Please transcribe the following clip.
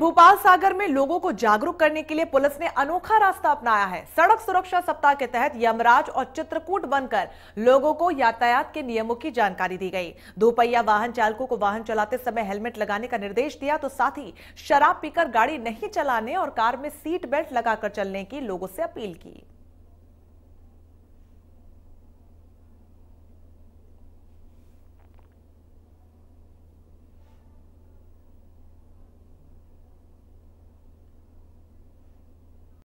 भोपाल सागर में लोगों को जागरूक करने के लिए पुलिस ने अनोखा रास्ता अपनाया है सड़क सुरक्षा सप्ताह के तहत यमराज और चित्रकूट बनकर लोगों को यातायात के नियमों की जानकारी दी गई दोपहिया वाहन चालकों को वाहन चलाते समय हेलमेट लगाने का निर्देश दिया तो साथ ही शराब पीकर गाड़ी नहीं चलाने और कार में सीट बेल्ट लगाकर चलने की लोगों से अपील की